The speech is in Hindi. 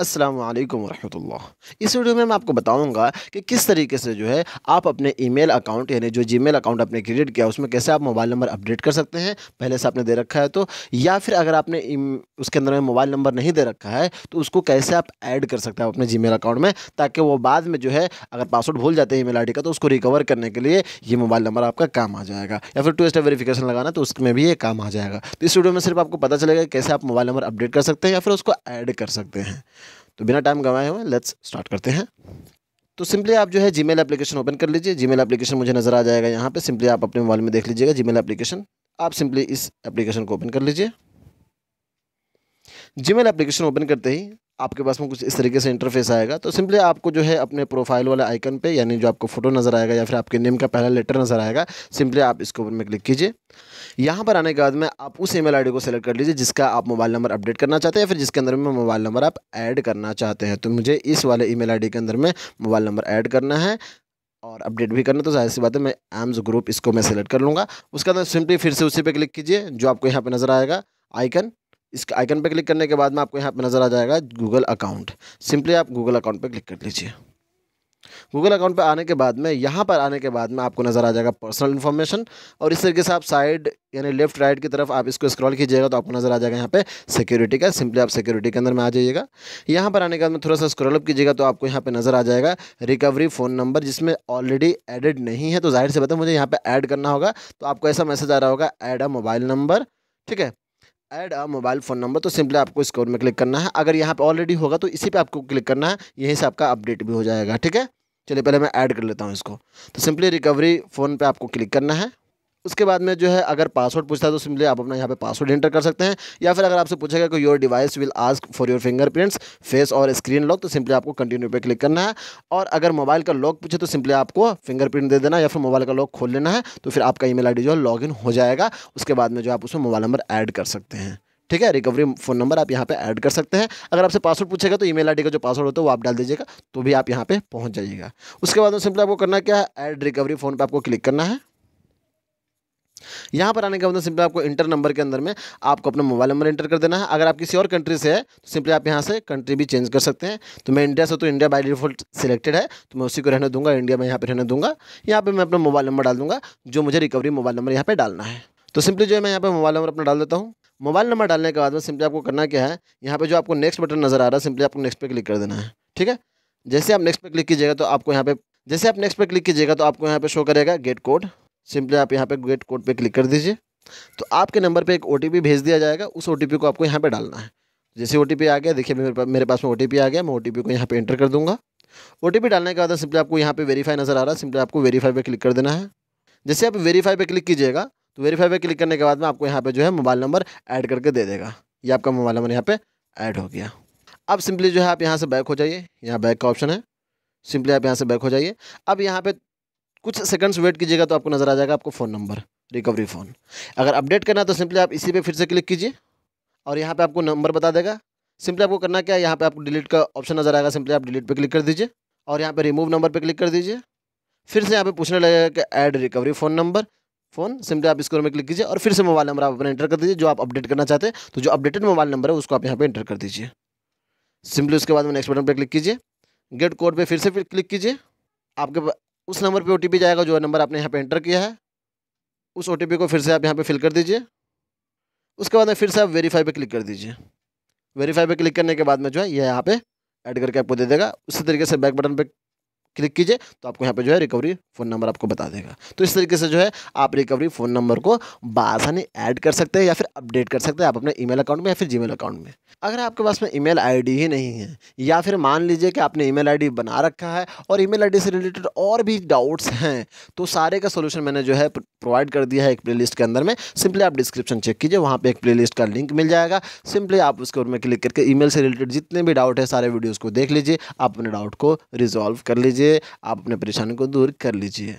अस्सलाम वालेकुम इस वीडियो में मैं आपको बताऊंगा कि किस तरीके से जो है आप अपने ईमेल अकाउंट यानी जो जीमेल अकाउंट आपने क्रिएट किया उसमें कैसे आप मोबाइल नंबर अपडेट कर सकते हैं पहले से आपने दे रखा है तो या फिर अगर आपने उसके अंदर में मोबाइल नंबर नहीं दे रखा है तो उसको कैसे आप ऐड कर सकते हैं अपने जी अकाउंट में ताकि वो बाद में जो है अगर पासवर्ड भूल जाते हैं ई मेल का तो उसको रिकवर करने के लिए ये मोबाइल नंबर आपका काम आ जाएगा या फिर टू स्टेप वेरीफिकेशन लगाना तो उसमें भी ये काम आ जाएगा तो इस वीडियो में सिर्फ आपको पता चलेगा कैसे आप मोबाइल नंबर अपडेट कर सकते हैं या फिर उसको ऐड कर सकते हैं तो बिना टाइम गंवाए हुए लेट्स स्टार्ट करते हैं तो सिंपली आप जो है जी मेल एप्लीकेशन ओपन कर लीजिए जी मेल एप्लीकेशन मुझे नज़र आ जाएगा यहाँ पे सिंपली आप अपने मोबाइल में देख लीजिएगा जी मेल एप्लीकेशन आप सिंपली इस एप्लीकेशन को ओपन कर लीजिए जीमेल एप्लीकेशन ओपन करते ही आपके पास में कुछ इस तरीके से इंटरफेस आएगा तो सिंपली आपको जो है अपने प्रोफाइल वाले आइकन पे यानी जो आपको फोटो नज़र आएगा या फिर आपके नेम का पहला लेटर नज़र आएगा सिंपली आप इसके ऊपर में क्लिक कीजिए यहाँ पर आने के बाद में आप उस ईमेल आईडी को सेलेक्ट कर लीजिए जिसका आप मोबाइल नंबर अपडेट करना चाहते हैं या फिर जिसके अंदर में मोबाइल नंबर आप ऐड करना चाहते हैं तो मुझे इस वाले ई मेल के अंदर में मोबाइल नंबर ऐड करना है और अपडेट भी करना तो जाहिर सी बात है मैं एम्स ग्रुप इसको मैं सेलेक्ट कर लूँगा उसके अंदर सिंपली फिर से उसी पर क्लिक कीजिए जो आपको यहाँ पर नज़र आएगा आइकन इस आइकन पर क्लिक करने के बाद में आपको यहाँ पर नज़र आ जाएगा गूगल अकाउंट सिंपली आप गूगल अकाउंट पर क्लिक कर लीजिए गूगल अकाउंट पर आने के बाद में यहाँ पर आने के बाद में आपको नज़र आ जाएगा पर्सनल इन्फॉर्मेशन और इस तरीके से आप साइड यानी लेफ्ट राइट की तरफ आप इसको स्क्रॉल कीजिएगा तो आपको नज़र आ जाएगा यहाँ पे सिक्योरिटी का सिंपली आप सिक्योरिटी के अंदर में आ जाइएगा यहाँ पर आने के बाद में थोड़ा सा स्क्रॉल अप कीजिएगा तो आपको यहाँ पर नज़र आ जाएगा रिकवरी फ़ोन नंबर जिसमें ऑलरेडी एडिड नहीं है तो जाहिर से बताए मुझे यहाँ पर ऐड करना होगा तो आपको ऐसा मैसेज आ रहा होगा एड अ मोबाइल नंबर ठीक है add a mobile phone number तो सिंपली आपको इस कोड में क्लिक करना है अगर यहाँ पे ऑलरेडी होगा तो इसी पे आपको क्लिक करना है यहीं से आपका अपडेट भी हो जाएगा ठीक है चलिए पहले मैं ऐड कर लेता हूँ इसको तो सिंपली रिकवरी फ़ोन पे आपको क्लिक करना है उसके बाद में जो है अगर पासवर्ड पूछता है तो सिंपली आप अपना यहाँ पे पासवर्ड एंटर कर सकते हैं या फिर अगर आपसे पूछेगा कि your device will ask for your fingerprints face और स्क्रीन लॉक तो सिंपली आपको कंटिन्यू पे क्लिक करना है और अगर मोबाइल का लॉक पूछे तो सिंपली आपको फिंगरप्रिंट दे देना या फिर मोबाइल का लॉक खोल लेना है तो फिर आपका ई मेल जो है लॉगिन हो जाएगा उसके बाद में जो आप उसमें मोबाइल नंबर ऐड कर सकते हैं ठीक है रिकवरी फ़ोन नंबर आप यहाँ पे ऐड कर सकते हैं अगर आपसे पासवर्ड पूछेगा तो ईमेल आईडी का जो पासवर्ड होता है वो आप डाल दीजिएगा तो भी आप यहाँ पे पहुँच जाइएगा उसके बाद में सिंपली आपको करना क्या है ऐड रिकवरी फ़ोन पर आपको क्लिक करना है यहाँ पर आने के बाद सिंपली आपको इंटर नंबर के अंदर में आपको अपना मोबाइल नंबर इंटर कर देना है अगर आप किसी और कंट्री से है तो सिंपली आप यहाँ से कंट्री भी चेंज कर सकते हैं तो मैं इंडिया से तो इंडिया बाई डिफॉल्ट सिलेक्टेड है तो मैं उसी को रहने दूंगा इंडिया में यहाँ पर रहने दूंगा यहाँ पर मैं अपना मोबाइल नंबर डाल दूंगा जो मुझे रिकवरी मोबाइल नंबर यहाँ पर डालना है तो सिंपली जो है मैं यहाँ पर मोबाइल नंबर अपना डाल देता हूँ मोबाइल नंबर डालने के बाद में सिंपली आपको करना क्या है यहाँ पर जो आपको नेक्स्ट बटन नज़र आ रहा है सिंपली आपको नेक्स्ट पर क्लिक कर देना है ठीक है जैसे आप नेक्स्ट पर क्लिक कीजिएगा तो आपको यहाँ पर जैसे आप नेक्स्ट पर क्लिक कीजिएगा तो आपको यहाँ पर शो करेगा गेट कोड सिंपली आप यहाँ पे गेट कोड पे क्लिक कर दीजिए तो आपके नंबर पे एक ओ भेज दिया जाएगा उस ओ को आपको यहाँ पे डालना है जैसे ओ आ गया देखिए मेरे पास मेरे पास में ओ आ गया मैं ओ को यहाँ पे एंटर कर दूँगा ओ डालने के बाद सिंपली आपको यहाँ पे वेरीफाई नज़र आ रहा है सिंपली आपको वेरीफाई पर क्लिक कर देना है जैसे आप वेरीफाई पे क्लिक कीजिएगा तो वेरीफाई पर क्लिक करने के बाद में आपको यहाँ पे जो है मोबाइल नंबर ऐड करके दे देगा ये आपका मोबाइल नंबर यहाँ पे ऐड हो गया अब सिंपली जो है आप यहाँ से बैक हो जाइए यहाँ बैक का ऑप्शन है सिंपली आप यहाँ से बैक हो जाइए अब यहाँ पे कुछ सेकंड्स वेट कीजिएगा तो आपको नज़र आ जाएगा आपको फ़ोन नंबर रिकवरी फ़ोन अगर अपडेट करना है तो सिंपली आप इसी पे फिर से क्लिक कीजिए और यहाँ पे आपको नंबर बता देगा सिंपली आपको करना क्या है यहाँ पे आपको डिलीट का ऑप्शन नज़र आएगा सिंपली आप डिलीट पे क्लिक कर दीजिए और यहाँ पर रिमूव नंबर पर क्लिक कर दीजिए फिर से यहाँ पर पूछने लगेगा कि add recovery phone number phone simply आप इसको में क्लिक कीजिए और फिर से मोबाइल नंबर आप अपना एंटर कर दीजिए जो आप अपडेट करना चाहते हैं तो जो अपडेटेड मोबाइल नंबर है उसको आप यहाँ पर एंटर कर दीजिए सिंपली उसके बाद में नेक्स्ट बटन पर क्लिक कीजिए गेट कोड पर फिर से फिर क्लिक कीजिए आपके उस नंबर पे ओटीपी जाएगा जो नंबर आपने यहाँ पे एंटर किया है उस ओटीपी को फिर से आप यहाँ पे फिल कर दीजिए उसके बाद में फिर से आप वेरीफाई पे क्लिक कर दीजिए वेरीफाई पे क्लिक करने के बाद में जो है यह यहाँ पे ऐड करके आपको दे देगा उसी तरीके से बैक बटन पे क्लिक कीजिए तो आपको यहाँ पर जो है रिकवरी फ़ोन नंबर आपको बता देगा तो इस तरीके से जो है आप रिकवरी फ़ोन नंबर को बासानी ऐड कर सकते हैं या फिर अपडेट कर सकते हैं आप अपने ईमेल अकाउंट में या फिर जीमेल अकाउंट में अगर आपके पास में ईमेल आईडी ही नहीं है या फिर मान लीजिए कि आपने ईमेल आईडी बना रखा है और ईमेल आईडी से रिलेटेड और भी डाउट्स हैं तो सारे का सोल्यूशन मैंने जो है प्रोवाइड कर दिया है एक प्लेलिस्ट के अंदर में सिंपली आप डिस्क्रिप्शन चेक कीजिए वहाँ पर एक प्लेलिस्ट का लिंक मिल जाएगा सिंपली आप उसके ऊपर क्लिक करके ईमेल से रिलेटेड जितने भी डाउट है सारे वीडियोज़ को देख लीजिए आप अपने डाउट को रिजॉल्व कर लीजिए आप अपने परेशानी को दूर कर लीजिए